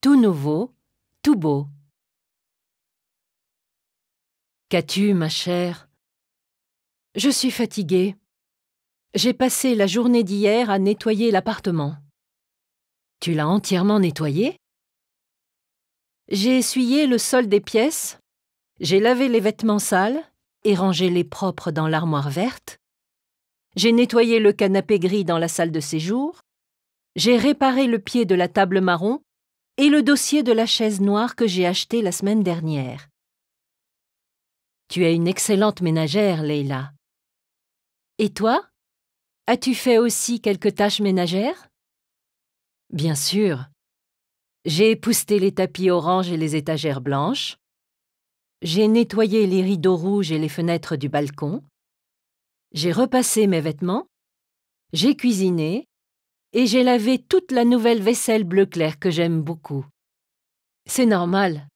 tout nouveau, tout beau. Qu'as-tu, ma chère Je suis fatiguée. J'ai passé la journée d'hier à nettoyer l'appartement. Tu l'as entièrement nettoyé J'ai essuyé le sol des pièces, j'ai lavé les vêtements sales et rangé les propres dans l'armoire verte. J'ai nettoyé le canapé gris dans la salle de séjour. J'ai réparé le pied de la table marron et le dossier de la chaise noire que j'ai acheté la semaine dernière. Tu es une excellente ménagère, Leila. Et toi As-tu fait aussi quelques tâches ménagères Bien sûr. J'ai épousté les tapis orange et les étagères blanches. J'ai nettoyé les rideaux rouges et les fenêtres du balcon. J'ai repassé mes vêtements. J'ai cuisiné et j'ai lavé toute la nouvelle vaisselle bleu clair que j'aime beaucoup. C'est normal.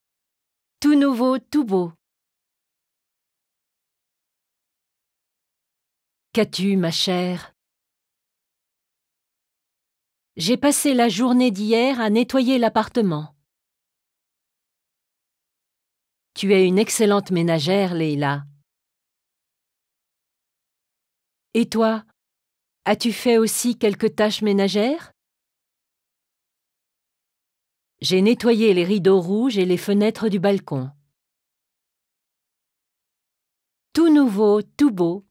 Tout nouveau, tout beau. Qu'as-tu, ma chère J'ai passé la journée d'hier à nettoyer l'appartement. Tu es une excellente ménagère, Leila. Et toi, As-tu fait aussi quelques tâches ménagères J'ai nettoyé les rideaux rouges et les fenêtres du balcon. Tout nouveau, tout beau,